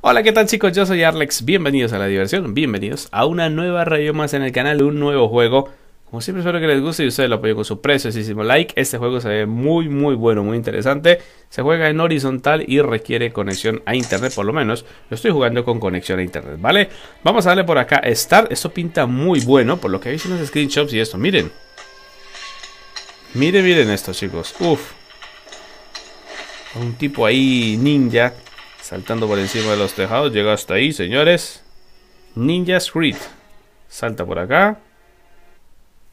Hola, ¿qué tal chicos? Yo soy Arlex, bienvenidos a la diversión, bienvenidos a una nueva radio más en el canal, un nuevo juego. Como siempre espero que les guste y ustedes lo apoyen con su preciosísimo like. Este juego se ve muy muy bueno, muy interesante. Se juega en horizontal y requiere conexión a internet, por lo menos. Lo estoy jugando con conexión a internet, ¿vale? Vamos a darle por acá Start. Esto pinta muy bueno, por lo que veis en los screenshots y esto. Miren. Miren, miren esto, chicos. Uf. Un tipo ahí ninja Saltando por encima de los tejados. Llega hasta ahí, señores. Ninja Street. Salta por acá.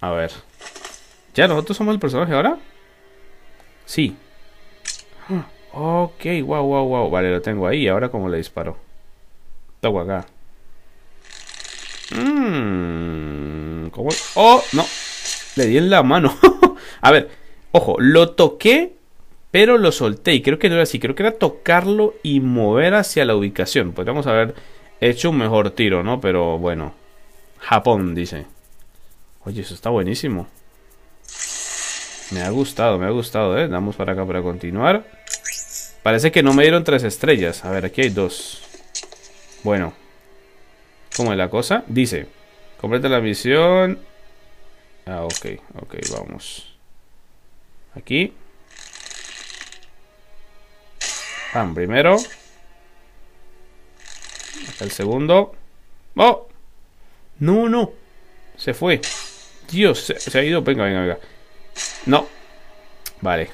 A ver. ¿Ya nosotros somos el personaje ahora? Sí. Ok, wow, wow, wow. Vale, lo tengo ahí. Ahora cómo le disparo. Toco acá. Mmm. ¿Cómo? Oh, no. Le di en la mano. A ver, ojo, lo toqué pero lo solté y creo que no era así, creo que era tocarlo y mover hacia la ubicación. Podríamos pues haber hecho un mejor tiro, ¿no? Pero bueno, Japón dice. Oye, eso está buenísimo. Me ha gustado, me ha gustado, ¿eh? Damos para acá para continuar. Parece que no me dieron tres estrellas. A ver, aquí hay dos. Bueno. ¿Cómo es la cosa? Dice. Completa la misión. Ah, ok, ok, vamos. Aquí. Primero. primero. El segundo. ¡Oh! No, no. Se fue. Dios, se, ha ido. Venga, venga, venga. No. Vale.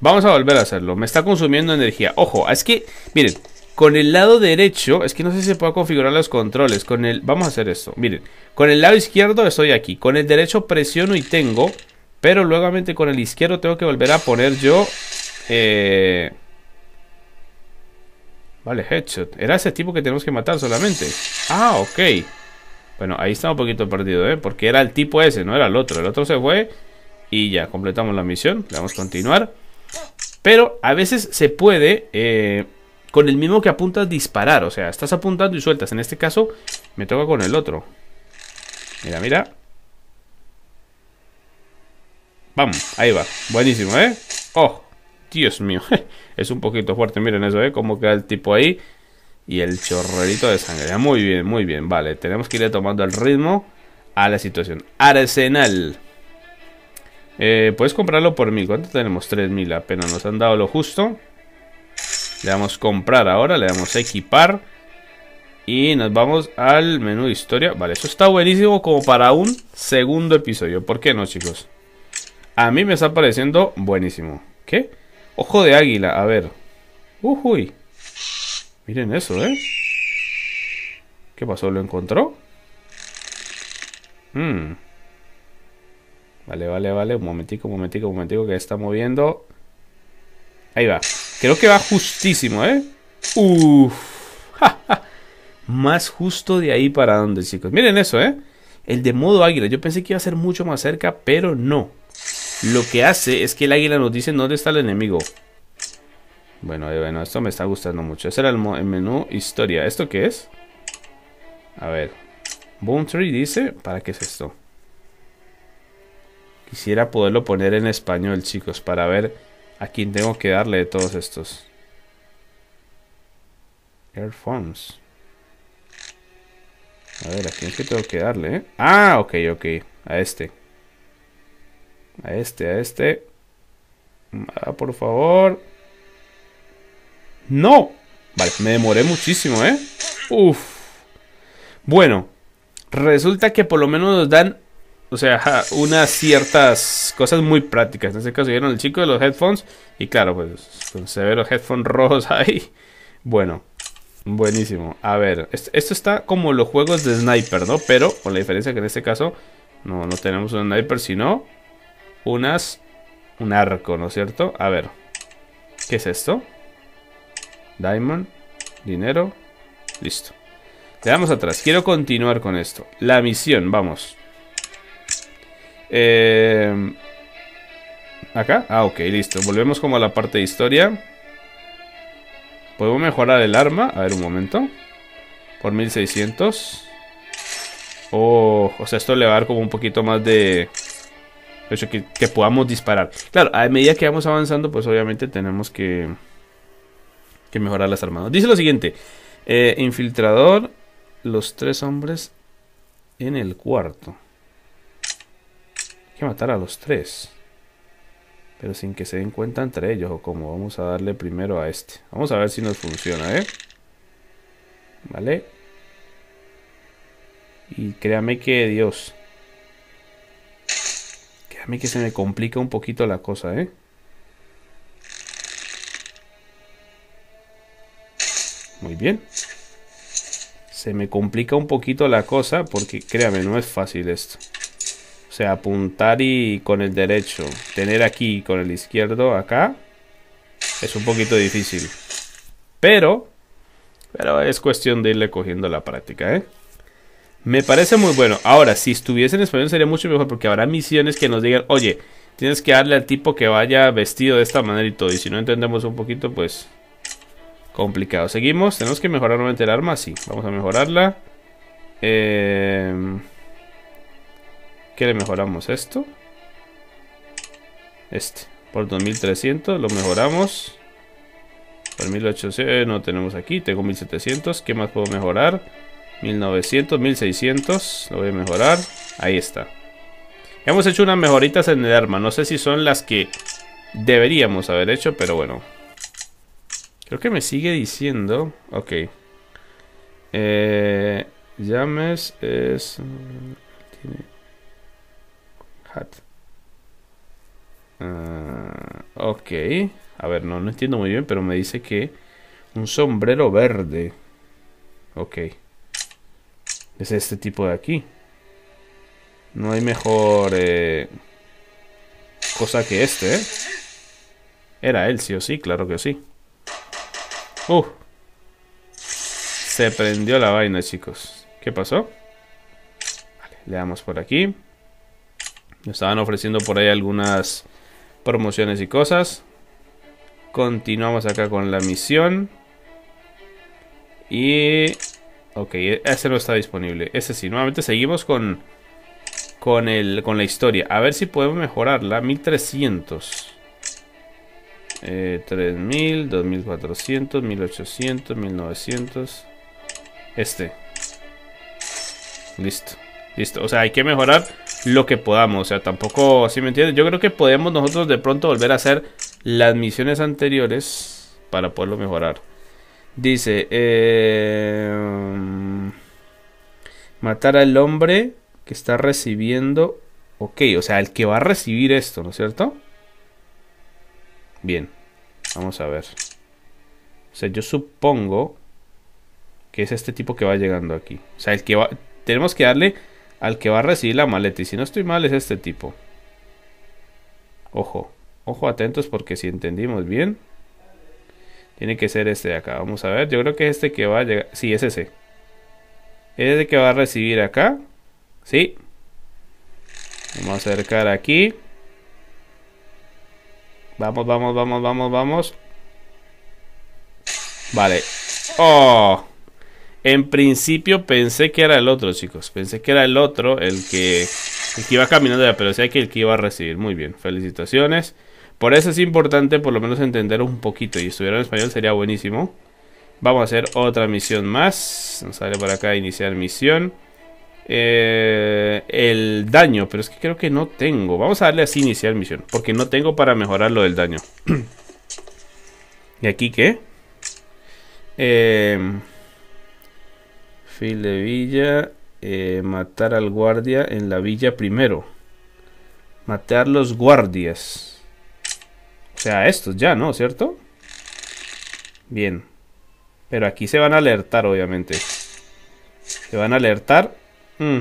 Vamos a volver a hacerlo. Me está consumiendo energía. Ojo, es que, miren, con el lado derecho, es que no sé si se puede configurar los controles. Con el, vamos a hacer esto. Miren, con el lado izquierdo estoy aquí. Con el derecho presiono y tengo. Pero luego con el izquierdo tengo que volver a poner yo. Eh, Vale, headshot. Era ese tipo que tenemos que matar solamente. Ah, ok. Bueno, ahí está un poquito perdido, ¿eh? Porque era el tipo ese, no era el otro. El otro se fue y ya, completamos la misión. Le vamos a continuar. Pero a veces se puede, eh, con el mismo que apuntas, disparar. O sea, estás apuntando y sueltas. En este caso, me toca con el otro. Mira, mira. Vamos, ahí va. Buenísimo, ¿eh? Oh, Dios mío, es un poquito fuerte. Miren eso, ¿eh? Cómo queda el tipo ahí. Y el chorrerito de sangre. Muy bien, muy bien. Vale, tenemos que ir tomando el ritmo a la situación. Arsenal. Eh, Puedes comprarlo por mil. ¿Cuánto tenemos? 3000. Apenas nos han dado lo justo. Le damos comprar ahora. Le damos equipar. Y nos vamos al menú de historia. Vale, eso está buenísimo como para un segundo episodio. ¿Por qué no, chicos? A mí me está pareciendo buenísimo. ¿Qué? Ojo de águila, a ver. Uy, Miren eso, ¿eh? ¿Qué pasó? ¿Lo encontró? Hmm. Vale, vale, vale. Un momentico, un momentico, un momentico que está moviendo. Ahí va. Creo que va justísimo, ¿eh? Uf. Más justo de ahí para donde, chicos. Miren eso, ¿eh? El de modo águila. Yo pensé que iba a ser mucho más cerca, pero no. Lo que hace es que el águila nos dice dónde está el enemigo. Bueno, eh, bueno, esto me está gustando mucho. Ese era el, menú historia. ¿Esto qué es? A ver. Tree dice, ¿para qué es esto? Quisiera poderlo poner en español, chicos, para ver a quién tengo que darle de todos estos. Air A ver, ¿a quién tengo que darle? Eh? Ah, ok, ok. A este. A este, a este. Ah, por favor. ¡No! Vale, me demoré muchísimo, ¿eh? Uf. Bueno, resulta que por lo menos nos dan, o sea, unas ciertas cosas muy prácticas. En este caso, vieron el chico de los headphones. Y claro, pues con severos headphones rojos ahí. Bueno, buenísimo. A ver, esto está como los juegos de sniper, ¿no? Pero con la diferencia que en este caso no, no tenemos un sniper, sino unas... Un arco, ¿no es cierto? A ver. ¿Qué es esto? Diamond. Dinero. Listo. Le damos atrás. Quiero continuar con esto. La misión, vamos. Eh... ¿Acá? Ah, ok, listo. Volvemos como a la parte de historia. Podemos mejorar el arma? A ver, un momento. Por 1600. Oh, o sea, esto le va a dar como un poquito más de hecho que, podamos disparar. Claro, a medida que vamos avanzando, pues obviamente tenemos que, que mejorar las armas Dice lo siguiente: eh, Infiltrador, los tres hombres en el cuarto. Hay que matar a los tres. Pero sin que se den cuenta entre ellos. O como vamos a darle primero a este. Vamos a ver si nos funciona, ¿eh? Vale. Y créame que Dios. A mí que se me complica un poquito la cosa, ¿eh? Muy bien. Se me complica un poquito la cosa porque créame, no es fácil esto. O sea, apuntar y con el derecho, tener aquí con el izquierdo acá, es un poquito difícil. Pero, pero es cuestión de irle cogiendo la práctica, ¿eh? Me parece muy bueno. Ahora, si estuviese en español sería mucho mejor porque habrá misiones que nos digan, oye, tienes que darle al tipo que vaya vestido de esta manera y todo. Y si no entendemos un poquito, pues complicado. Seguimos, tenemos que mejorar nuevamente el arma, sí. Vamos a mejorarla. Eh... ¿Qué le mejoramos esto? Este, por 2300, lo mejoramos. Por 1800, eh, no tenemos aquí, tengo 1700. ¿Qué más puedo mejorar? 1900, 1600. Lo voy a mejorar. Ahí está. hemos hecho unas mejoritas en el arma. No sé si son las que deberíamos haber hecho, pero bueno. Creo que me sigue diciendo... Ok. Eh, llames es... Hat. Ah, ok. A ver, no, no entiendo muy bien, pero me dice que... Un sombrero verde. Ok es este tipo de aquí. No hay mejor eh, cosa que este, ¿eh? Era él, sí o sí, claro que sí. Uh, se prendió la vaina, chicos. ¿Qué pasó? Vale, le damos por aquí. Nos estaban ofreciendo por ahí algunas promociones y cosas. Continuamos acá con la misión. Y Ok, e-, ese no está disponible. Ese sí, nuevamente seguimos con, con, el, con la historia. A ver si podemos mejorarla. 1300. 3000, 2400, 1800, 1900. Este. Listo. Listo. O sea, hay que mejorar lo que podamos. O sea, tampoco, si me entiendes? Yo creo que podemos nosotros de pronto volver a hacer las misiones anteriores para poderlo mejorar. Dice, em, matar al hombre que está recibiendo, ok, o sea, el que va a recibir esto, ¿no es cierto? Bien, vamos a ver. O sea, yo supongo que es este tipo que va llegando aquí. O sea, el que va, tenemos que darle al que va a recibir la maleta. Y si no estoy mal, es este tipo. Ojo, ojo atentos porque si entendimos bien, tiene que ser este de acá. Vamos a ver. Yo creo que es este que va a llegar. Sí, es ese. Es el que va a recibir acá. Sí. Vamos a acercar aquí. Vamos, vamos, vamos, vamos, vamos. Vale. Oh. En principio pensé que era el otro, chicos. Pensé que era el otro el que, que iba caminando ya pero sé que el que iba a recibir. Muy bien. Felicitaciones. Por eso es importante por lo menos entender un poquito. Y estuviera en español sería buenísimo. Vamos a hacer otra misión más. Nos sale por acá iniciar misión. Eh, el daño, pero es que creo que no tengo. Vamos a darle así iniciar misión. Porque no tengo para mejorar lo del daño. ¿Y aquí qué? Eh, em, fil de villa. Eh, matar al guardia en la villa primero. Matar los guardias sea, estos ya, ¿no? ¿Cierto? Bien. Pero aquí se van a alertar, obviamente. Se van a alertar. Mm.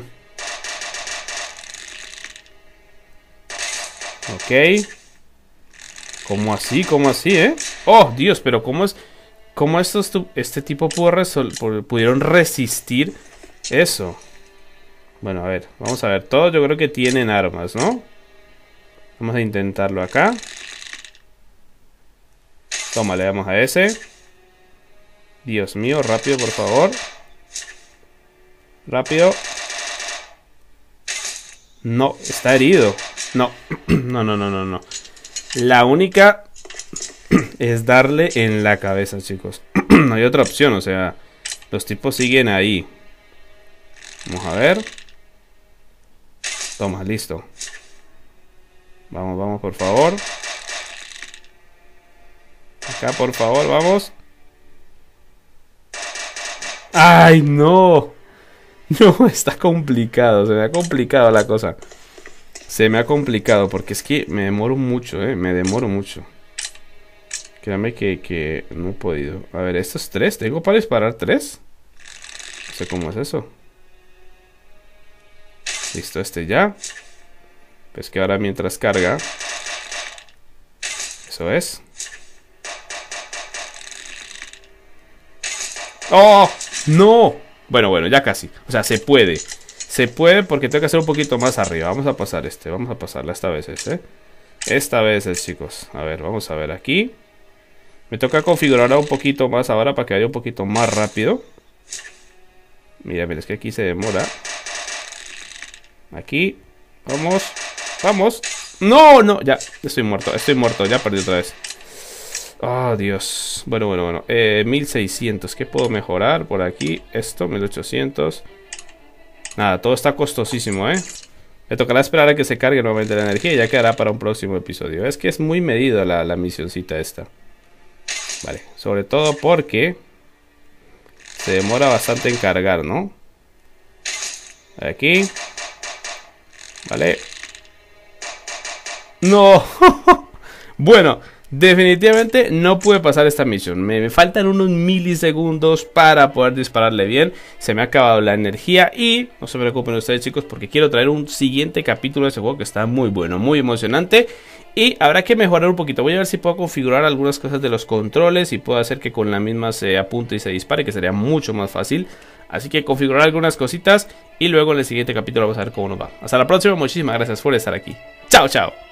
Ok. ¿Cómo así? ¿Cómo así, eh? ¡Oh, Dios! Pero ¿cómo es...? ¿Cómo estos este tipo pudo pudieron resistir eso? Bueno, a ver, vamos a ver. Todos yo creo que tienen armas, ¿no? Vamos a intentarlo acá. Toma, le damos a ese. Dios mío, rápido, por favor. Rápido. No, está herido. No, no, no, no, no, no. La única es darle en la cabeza, chicos. no hay otra opción, o sea, los tipos siguen ahí. Vamos a ver. Toma, listo. Vamos, vamos, por favor por favor, vamos. ¡Ay, no! No, está complicado, se me ha complicado la cosa. Se me ha complicado, porque es que me demoro mucho, eh, me demoro mucho. Créame que, que no he podido. A ver, estos tres, ¿tengo para disparar tres? No sé cómo es eso. Listo, este ya. Pues que ahora mientras carga. Eso es. ¡Oh! ¡No! Bueno, bueno, ya casi. O sea, se puede. Se puede porque tengo que hacer un poquito más arriba. Vamos a pasar este. Vamos a pasarla esta vez este. Esta vez eh, chicos. A ver, vamos a ver aquí. Me toca configurarla un poquito más ahora para que vaya un poquito más rápido. Mira, mira, es que aquí se demora. Aquí. Vamos. Vamos. No, no. Ya, estoy muerto. Estoy muerto. Ya perdí otra vez. Ah, oh, Dios. Bueno, bueno, bueno. 1600. Eh, ¿Qué puedo mejorar por aquí? Esto, 1800. Nada, todo está costosísimo, ¿eh? Me tocará esperar a que se cargue nuevamente la energía y ya quedará para un próximo episodio. Es que es muy medida la, la misioncita esta. Vale, sobre todo porque se demora bastante en cargar, ¿no? Aquí. Vale. No. bueno. Definitivamente no pude pasar esta misión. Me faltan unos milisegundos para poder dispararle bien. Se me ha acabado la energía y no se preocupen ustedes chicos porque quiero traer un siguiente capítulo de ese juego que está muy bueno, muy emocionante. Y habrá que mejorar un poquito. Voy a ver si puedo configurar algunas cosas de los controles y puedo hacer que con la misma se apunte y se dispare, que sería mucho más fácil. Así que configurar algunas cositas y luego en el siguiente capítulo vamos a ver cómo nos va. Hasta la próxima, muchísimas gracias por estar aquí. Chao, chao.